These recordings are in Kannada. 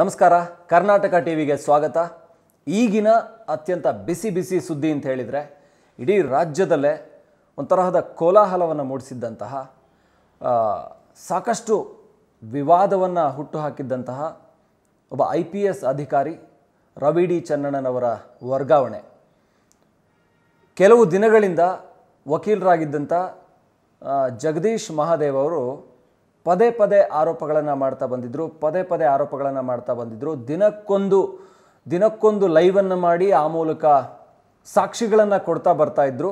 ನಮಸ್ಕಾರ ಕರ್ನಾಟಕ ಟಿ ವಿಗೆ ಸ್ವಾಗತ ಈಗಿನ ಅತ್ಯಂತ ಬಿಸಿ ಬಿಸಿ ಸುದ್ದಿ ಅಂತ ಹೇಳಿದರೆ ಇಡೀ ರಾಜ್ಯದಲ್ಲೇ ಒಂತರಹದ ಕೋಲಾಹಲವನ್ನು ಮೂಡಿಸಿದ್ದಂತಹ ಸಾಕಷ್ಟು ವಿವಾದವನ್ನು ಹುಟ್ಟುಹಾಕಿದ್ದಂತಹ ಒಬ್ಬ ಐ ಪಿ ಎಸ್ ಅಧಿಕಾರಿ ರವಿ ಡಿ ಚನ್ನಣ್ಣನವರ ವರ್ಗಾವಣೆ ಕೆಲವು ದಿನಗಳಿಂದ ವಕೀಲರಾಗಿದ್ದಂಥ ಜಗದೀಶ್ ಮಹಾದೇವ್ ಅವರು ಪದೇ ಪದೇ ಆರೋಪಗಳನ್ನು ಮಾಡ್ತಾ ಬಂದಿದ್ದರು ಪದೇ ಪದೇ ಆರೋಪಗಳನ್ನು ಮಾಡ್ತಾ ಬಂದಿದ್ದರು ದಿನಕ್ಕೊಂದು ದಿನಕ್ಕೊಂದು ಲೈವನ್ನು ಮಾಡಿ ಆ ಮೂಲಕ ಸಾಕ್ಷಿಗಳನ್ನು ಕೊಡ್ತಾ ಬರ್ತಾ ಇದ್ದರು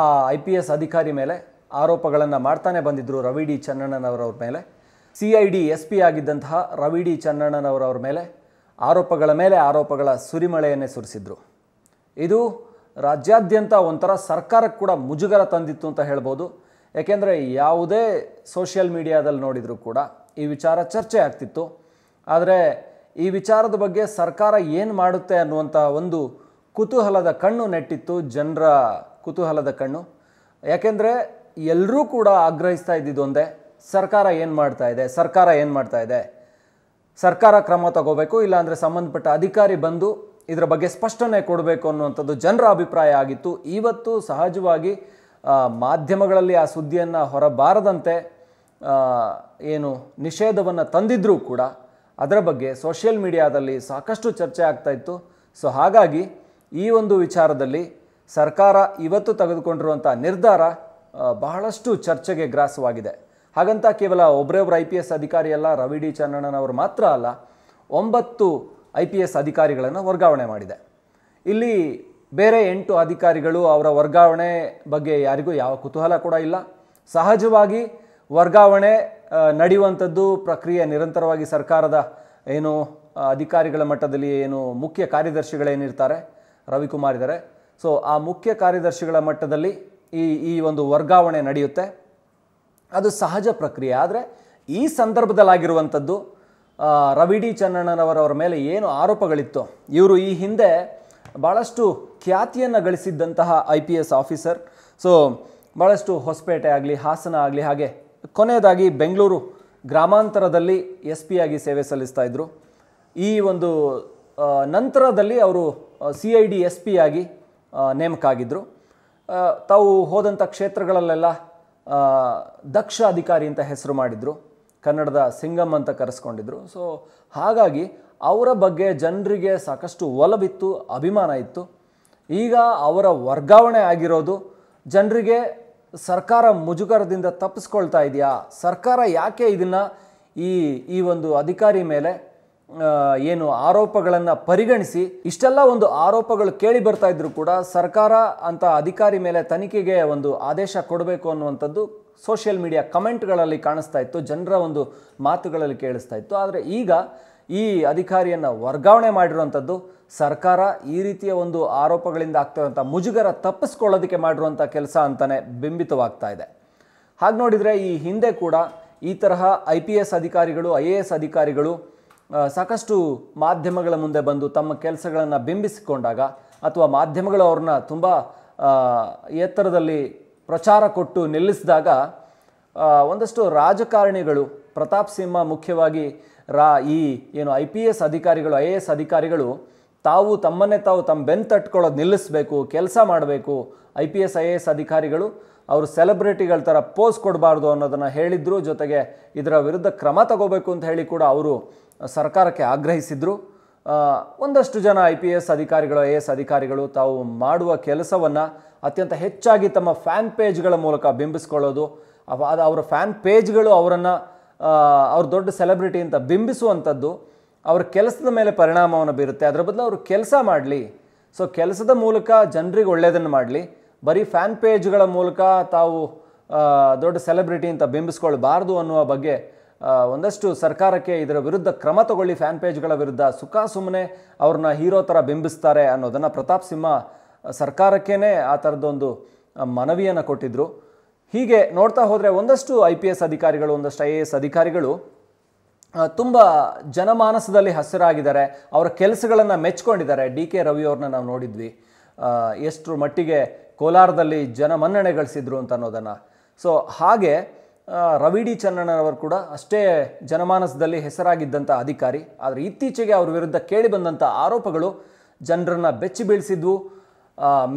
ಆ ಐ ಪಿ ಎಸ್ ಅಧಿಕಾರಿ ಮೇಲೆ ಆರೋಪಗಳನ್ನು ಮಾಡ್ತಾನೆ ಬಂದಿದ್ದರು ರವಿ ಡಿ ಚನ್ನಣ್ಣನವರವ್ರ ಮೇಲೆ C I D S P ಆಗಿದ್ದಂತಹ ರವಿ ಡಿ ಚನ್ನಣ್ಣನವರವ್ರ ಮೇಲೆ ಆರೋಪಗಳ ಮೇಲೆ ಆರೋಪಗಳ ಸುರಿಮಳೆಯನ್ನೇ ಸುರಿಸಿದ್ರು ಇದು ರಾಜ್ಯಾದ್ಯಂತ ಒಂಥರ ಸರ್ಕಾರಕ್ಕೆ ಕೂಡ ಮುಜುಗರ ತಂದಿತ್ತು ಅಂತ ಹೇಳ್ಬೋದು ಯಾಕೆಂದರೆ ಯಾವುದೇ ಸೋಷಿಯಲ್ ಮೀಡಿಯಾದಲ್ಲಿ ನೋಡಿದರೂ ಕೂಡ ಈ ವಿಚಾರ ಚರ್ಚೆ ಆಗ್ತಿತ್ತು ಆದರೆ ಈ ವಿಚಾರದ ಬಗ್ಗೆ ಸರ್ಕಾರ ಏನು ಮಾಡುತ್ತೆ ಅನ್ನುವಂಥ ಒಂದು ಕುತೂಹಲದ ಕಣ್ಣು ನೆಟ್ಟಿತ್ತು ಜನರ ಕುತೂಹಲದ ಕಣ್ಣು ಯಾಕೆಂದರೆ ಎಲ್ಲರೂ ಕೂಡ ಆಗ್ರಹಿಸ್ತಾ ಇದ್ದಿದ್ದೊಂದೇ ಸರ್ಕಾರ ಏನು ಮಾಡ್ತಾ ಇದೆ ಸರ್ಕಾರ ಏನು ಮಾಡ್ತಾ ಇದೆ ಸರ್ಕಾರ ಕ್ರಮ ತಗೋಬೇಕು ಇಲ್ಲಾಂದರೆ ಸಂಬಂಧಪಟ್ಟ ಅಧಿಕಾರಿ ಬಂದು ಇದರ ಬಗ್ಗೆ ಸ್ಪಷ್ಟನೆ ಕೊಡಬೇಕು ಅನ್ನುವಂಥದ್ದು ಜನರ ಅಭಿಪ್ರಾಯ ಆಗಿತ್ತು ಇವತ್ತು ಸಹಜವಾಗಿ ಮಾಧ್ಯಮಗಳಲ್ಲಿ ಆ ಸುದ್ದಿಯನ್ನು ಹೊರಬಾರದಂತೆ ಏನು ನಿಷೇಧವನ್ನು ತಂದಿದ್ದರೂ ಕೂಡ ಅದರ ಬಗ್ಗೆ ಸೋಷಿಯಲ್ ಮೀಡಿಯಾದಲ್ಲಿ ಸಾಕಷ್ಟು ಚರ್ಚೆ ಆಗ್ತಾ ಇತ್ತು ಸೊ ಹಾಗಾಗಿ ಈ ಒಂದು ವಿಚಾರದಲ್ಲಿ ಸರ್ಕಾರ ಇವತ್ತು ತೆಗೆದುಕೊಂಡಿರುವಂಥ ನಿರ್ಧಾರ ಬಹಳಷ್ಟು ಚರ್ಚೆಗೆ ಗ್ರಾಸವಾಗಿದೆ ಹಾಗಂತ ಕೇವಲ ಒಬ್ಬರೇ ಒಬ್ಬರು ಐ ಪಿ ಎಸ್ ಅಧಿಕಾರಿಯಲ್ಲ ರವಿ ಡಿ ಚನ್ನಣ್ಣನವರು ಮಾತ್ರ ಅಲ್ಲ ಒಂಬತ್ತು ಐ ಪಿ ಎಸ್ ಅಧಿಕಾರಿಗಳನ್ನು ವರ್ಗಾವಣೆ ಮಾಡಿದೆ ಇಲ್ಲಿ ಬೇರೆ ಎಂಟು ಅಧಿಕಾರಿಗಳು ಅವರ ವರ್ಗಾವಣೆ ಬಗ್ಗೆ ಯಾರಿಗೂ ಯಾವ ಕುತೂಹಲ ಕೂಡ ಇಲ್ಲ ಸಹಜವಾಗಿ ವರ್ಗಾವಣೆ ನಡೆಯುವಂಥದ್ದು ಪ್ರಕ್ರಿಯೆ ನಿರಂತರವಾಗಿ ಸರ್ಕಾರದ ಏನು ಅಧಿಕಾರಿಗಳ ಮಟ್ಟದಲ್ಲಿ ಏನು ಮುಖ್ಯ ಕಾರ್ಯದರ್ಶಿಗಳೇನಿರ್ತಾರೆ ರವಿಕುಮಾರ್ ಇದ್ದಾರೆ ಸೊ ಆ ಮುಖ್ಯ ಕಾರ್ಯದರ್ಶಿಗಳ ಮಟ್ಟದಲ್ಲಿ ಈ ಈ ಒಂದು ವರ್ಗಾವಣೆ ನಡೆಯುತ್ತೆ ಅದು ಸಹಜ ಪ್ರಕ್ರಿಯೆ ಆದರೆ ಈ ಸಂದರ್ಭದಲ್ಲಾಗಿರುವಂಥದ್ದು ರವಿ ಡಿ ಚನ್ನಣ್ಣನವರವರ ಮೇಲೆ ಏನು ಆರೋಪಗಳಿತ್ತು ಇವರು ಈ ಹಿಂದೆ ಭಾಳಷ್ಟು ಖ್ಯಾತಿಯನ್ನು ಗಳಿಸಿದ್ದಂತಹ I P S officer so ಭಾಳಷ್ಟು ಹೊಸಪೇಟೆ ಆಗಲಿ ಹಾಸನ ಆಗಲಿ ಹಾಗೆ ಕೊನೆಯದಾಗಿ ಬೆಂಗಳೂರು ಗ್ರಾಮಾಂತರದಲ್ಲಿ ಎಸ್ ಪಿ ಆಗಿ ಸೇವೆ ಸಲ್ಲಿಸ್ತಾ ಇದ್ದರು ಈ ಒಂದು ನಂತರದಲ್ಲಿ ಅವರು C I D S P ಆಗಿ ನೇಮಕ ಆಗಿದ್ದರು ತಾವು ಹೋದಂಥ ಕ್ಷೇತ್ರಗಳಲ್ಲೆಲ್ಲ ದಕ್ಷ ಅಧಿಕಾರಿ ಅಂತ ಹೆಸರು ಮಾಡಿದರು ಕನ್ನಡದ ಸಿಂಗಮ್ ಅಂತ ಕರೆಸ್ಕೊಂಡಿದ್ರು ಸೊ ಹಾಗಾಗಿ ಅವರ ಬಗ್ಗೆ ಜನರಿಗೆ ಸಾಕಷ್ಟು ಒಲವಿತ್ತು ಅಭಿಮಾನ ಇತ್ತು ಈಗ ಅವರ ವರ್ಗಾವಣೆ ಆಗಿರೋದು ಜನರಿಗೆ ಸರ್ಕಾರ ಮುಜುಗರದಿಂದ ತಪ್ಪಿಸ್ಕೊಳ್ತಾ ಇದೆಯಾ ಸರ್ಕಾರ ಯಾಕೆ ಇದನ್ನು ಈ ಈ ಒಂದು ಅಧಿಕಾರಿ ಮೇಲೆ ಏನು ಆರೋಪಗಳನ್ನು ಪರಿಗಣಿಸಿ ಇಷ್ಟೆಲ್ಲ ಒಂದು ಆರೋಪಗಳು ಕೇಳಿ ಬರ್ತಾ ಇದ್ರು ಕೂಡ ಸರ್ಕಾರ ಅಂತ ಅಧಿಕಾರಿ ಮೇಲೆ ತನಿಖೆಗೆ ಒಂದು ಆದೇಶ ಕೊಡಬೇಕು ಅನ್ನುವಂಥದ್ದು ಸೋಷಿಯಲ್ ಮೀಡಿಯಾ ಕಮೆಂಟ್ಗಳಲ್ಲಿ ಕಾಣಿಸ್ತಾ ಇತ್ತು ಜನರ ಒಂದು ಮಾತುಗಳಲ್ಲಿ ಕೇಳಿಸ್ತಾ ಇತ್ತು ಆದರೆ ಈಗ ಈ ಅಧಿಕಾರಿಯನ್ನು ವರ್ಗಾವಣೆ ಮಾಡಿರುವಂಥದ್ದು ಸರ್ಕಾರ ಈ ರೀತಿಯ ಒಂದು ಆರೋಪಗಳಿಂದ ಆಗ್ತಿರುವಂಥ ಮುಜುಗರ ತಪ್ಪಿಸ್ಕೊಳ್ಳೋದಕ್ಕೆ ಮಾಡಿರುವಂಥ ಕೆಲಸ ಅಂತಲೇ ಬಿಂಬಿತವಾಗ್ತಾ ಇದೆ ಹಾಗೆ ನೋಡಿದರೆ ಈ ಹಿಂದೆ ಕೂಡ ಈ ತರಹ ಐ ಪಿ ಎಸ್ ಅಧಿಕಾರಿಗಳು ಐ ಎ ಎಸ್ ಅಧಿಕಾರಿಗಳು ಸಾಕಷ್ಟು ಮಾಧ್ಯಮಗಳ ಮುಂದೆ ಬಂದು ತಮ್ಮ ಕೆಲಸಗಳನ್ನು ಬಿಂಬಿಸಿಕೊಂಡಾಗ ಅಥವಾ ಮಾಧ್ಯಮಗಳು ಅವ್ರನ್ನ ತುಂಬ ಎತ್ತರದಲ್ಲಿ ಪ್ರಚಾರ ಕೊಟ್ಟು ನಿಲ್ಲಿಸಿದಾಗ ಒಂದಷ್ಟು ರಾಜಕಾರಣಿಗಳು ಪ್ರತಾಪ್ ಸಿಂಹ ಮುಖ್ಯವಾಗಿ ರಾ ಈ ಏನು ಐ ಪಿ ಎಸ್ ಅಧಿಕಾರಿಗಳು ಐ ಎ ಎಸ್ ಅಧಿಕಾರಿಗಳು ತಾವು ತಮ್ಮನ್ನೇ ತಾವು ತಮ್ಮ ಬೆನ್ ತಟ್ಕೊಳ್ಳೋದು ನಿಲ್ಲಿಸಬೇಕು ಕೆಲಸ ಮಾಡಬೇಕು I P S I A S ಅಧಿಕಾರಿಗಳು ಅವರು ಸೆಲೆಬ್ರಿಟಿಗಳ ಥರ ಪೋಸ್ ಕೊಡಬಾರ್ದು ಅನ್ನೋದನ್ನು ಹೇಳಿದ್ರು ಜೊತೆಗೆ ಇದರ ವಿರುದ್ಧ ಕ್ರಮ ತಗೋಬೇಕು ಅಂತ ಹೇಳಿ ಕೂಡ ಅವರು ಸರ್ಕಾರಕ್ಕೆ ಆಗ್ರಹಿಸಿದರು ಒಂದಷ್ಟು ಜನ ಐ ಪಿ ಎಸ್ ಅಧಿಕಾರಿಗಳು ಐ ಎ ಎಸ್ ಅಧಿಕಾರಿಗಳು ತಾವು ಮಾಡುವ ಕೆಲಸವನ್ನು ಅತ್ಯಂತ ಹೆಚ್ಚಾಗಿ ತಮ್ಮ ಫ್ಯಾನ್ ಪೇಜ್ಗಳ ಮೂಲಕ ಬಿಂಬಿಸ್ಕೊಳ್ಳೋದು ಅವರ ಫ್ಯಾನ್ ಪೇಜ್ಗಳು ಅವರನ್ನು ಅವ್ರ ದೊಡ್ಡ ಸೆಲೆಬ್ರಿಟಿ ಅಂತ ಬಿಂಬಿಸುವಂಥದ್ದು ಅವ್ರ ಕೆಲಸದ ಮೇಲೆ ಪರಿಣಾಮವನ್ನು ಬೀರುತ್ತೆ ಅದರ ಬದಲು ಅವರು ಕೆಲಸ ಮಾಡಲಿ ಸೊ ಕೆಲಸದ ಮೂಲಕ ಜನರಿಗೆ ಒಳ್ಳೆಯದನ್ನು ಮಾಡಲಿ ಬರೀ ಫ್ಯಾನ್ ಪೇಜ್ಗಳ ಮೂಲಕ ತಾವು ದೊಡ್ಡ ಸೆಲೆಬ್ರಿಟಿ ಅಂತ ಬಿಂಬಿಸ್ಕೊಳ್ಬಾರ್ದು ಅನ್ನುವ ಬಗ್ಗೆ ಒಂದಷ್ಟು ಸರ್ಕಾರಕ್ಕೆ ಇದರ ವಿರುದ್ಧ ಕ್ರಮ ತಗೊಳ್ಳಿ ಫ್ಯಾನ್ ಪೇಜ್ಗಳ ವಿರುದ್ಧ ಸುಖ ಸುಮ್ಮನೆ ಅವ್ರನ್ನ ಹೀರೋ ಥರ ಬಿಂಬಿಸ್ತಾರೆ ಅನ್ನೋದನ್ನು ಪ್ರತಾಪ್ ಸಿಂಹ ಸರ್ಕಾರಕ್ಕೇ ಆ ಥರದ್ದೊಂದು ಮನವಿಯನ್ನು ಕೊಟ್ಟಿದ್ದರು ಹೀಗೆ ನೋಡ್ತಾ ಹೋದರೆ ಒಂದಷ್ಟು ಐ ಪಿ ಎಸ್ ಅಧಿಕಾರಿಗಳು ಒಂದಷ್ಟು ಐ ಎ ಎಸ್ ಅಧಿಕಾರಿಗಳು ತುಂಬ ಜನಮಾನಸದಲ್ಲಿ ಹಸಿರಾಗಿದ್ದಾರೆ ಅವರ ಕೆಲಸಗಳನ್ನು ಮೆಚ್ಕೊಂಡಿದ್ದಾರೆ ಡಿ ಕೆ ರವಿಯವ್ರನ್ನ ನಾವು ನೋಡಿದ್ವಿ ಎಷ್ಟು ಮಟ್ಟಿಗೆ ಕೋಲಾರದಲ್ಲಿ ಜನಮನ್ನಣೆ ಗಳಿಸಿದ್ರು ಅಂತ ಅನ್ನೋದನ್ನು ಸೊ ಹಾಗೆ ರವಿ ಡಿ ಚನ್ನಣ್ಣನವರು ಕೂಡ ಅಷ್ಟೇ ಜನಮಾನಸದಲ್ಲಿ ಹೆಸರಾಗಿದ್ದಂಥ ಅಧಿಕಾರಿ ಆದರೆ ಇತ್ತೀಚೆಗೆ ಅವ್ರ ವಿರುದ್ಧ ಕೇಳಿ ಬಂದಂಥ ಆರೋಪಗಳು ಜನರನ್ನು ಬೆಚ್ಚಿ ಬೀಳಿಸಿದ್ವು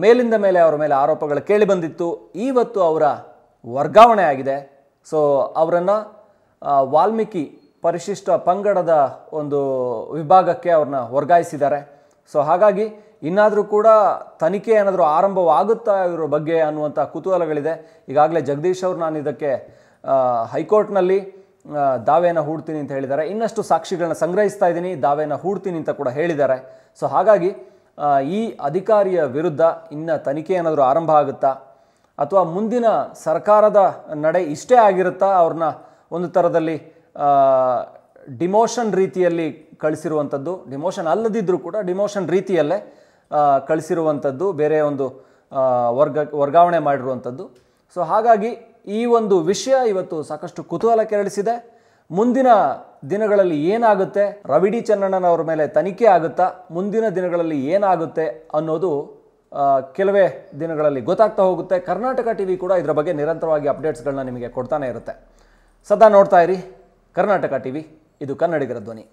ಮೇಲಿಂದ ಮೇಲೆ ಅವರ ಮೇಲೆ ಆರೋಪಗಳು ಕೇಳಿಬಂದಿತ್ತು ಇವತ್ತು ಅವರ ವರ್ಗಾವಣೆ ಆಗಿದೆ ಸೊ ಅವರನ್ನು ವಾಲ್ಮೀಕಿ ಪರಿಶಿಷ್ಟ ಪಂಗಡದ ಒಂದು ವಿಭಾಗಕ್ಕೆ ಅವ್ರನ್ನ ವರ್ಗಾಯಿಸಿದ್ದಾರೆ ಸೊ ಹಾಗಾಗಿ ಇನ್ನಾದರೂ ಕೂಡ ತನಿಖೆ ಏನಾದರೂ ಆರಂಭವಾಗುತ್ತಾ ಇವರ ಬಗ್ಗೆ ಅನ್ನುವಂಥ ಕುತೂಹಲಗಳಿದೆ ಈಗಾಗಲೇ ಜಗದೀಶ್ ಅವರು ನಾನು ಇದಕ್ಕೆ ಹೈಕೋರ್ಟ್ನಲ್ಲಿ ದಾವೆಯನ್ನು ಹೂಡ್ತೀನಿ ಅಂತ ಹೇಳಿದ್ದಾರೆ ಇನ್ನಷ್ಟು ಸಾಕ್ಷಿಗಳನ್ನ ಸಂಗ್ರಹಿಸ್ತಾ ಇದ್ದೀನಿ ದಾವೆಯನ್ನು ಹೂಡ್ತೀನಿ ಅಂತ ಕೂಡ ಹೇಳಿದ್ದಾರೆ ಸೊ ಹಾಗಾಗಿ ಈ ಅಧಿಕಾರಿಯ ವಿರುದ್ಧ ಇನ್ನು ತನಿಖೆ ಏನಾದರೂ ಆರಂಭ ಆಗುತ್ತಾ ಅಥವಾ ಮುಂದಿನ ಸರ್ಕಾರದ ನಡೆ ಇಷ್ಟೇ ಆಗಿರುತ್ತಾ ಅವ್ರನ್ನ ಒಂದು ಥರದಲ್ಲಿ ಡಿಮೋಷನ್ ರೀತಿಯಲ್ಲಿ ಕಳಿಸಿರುವಂಥದ್ದು ಡಿಮೋಷನ್ ಅಲ್ಲದಿದ್ದರೂ ಕೂಡ ಡಿಮೋಷನ್ ರೀತಿಯಲ್ಲೇ ಕಳಿಸಿರುವಂಥದ್ದು ಬೇರೆ ಒಂದು ವರ್ಗ ವರ್ಗಾವಣೆ ಮಾಡಿರುವಂಥದ್ದು ಸೊ ಹಾಗಾಗಿ ಈ ಒಂದು ವಿಷಯ ಇವತ್ತು ಸಾಕಷ್ಟು ಕುತೂಹಲ ಕೆರಳಿಸಿದೆ ಮುಂದಿನ ದಿನಗಳಲ್ಲಿ ಏನಾಗುತ್ತೆ ರವಿಡಿ ಚನ್ನಣ್ಣನವರ ಮೇಲೆ ತನಿಖೆ ಆಗುತ್ತಾ ಮುಂದಿನ ದಿನಗಳಲ್ಲಿ ಏನಾಗುತ್ತೆ ಅನ್ನೋದು ಕೆಲವೇ ದಿನಗಳಲ್ಲಿ ಗೊತ್ತಾಗ್ತಾ ಹೋಗುತ್ತೆ ಕರ್ನಾಟಕ ಟಿ ವಿ ಕೂಡ ಇದರ ಬಗ್ಗೆ ನಿರಂತರವಾಗಿ ಅಪ್ಡೇಟ್ಸ್ಗಳನ್ನ ನಿಮಗೆ ಕೊಡ್ತಾನೆ ಇರುತ್ತೆ ಸದಾ ನೋಡ್ತಾ ಇರಿ ಕರ್ನಾಟಕ ಟಿ ವಿ ಇದು ಕನ್ನಡಿಗರ ಧ್ವನಿ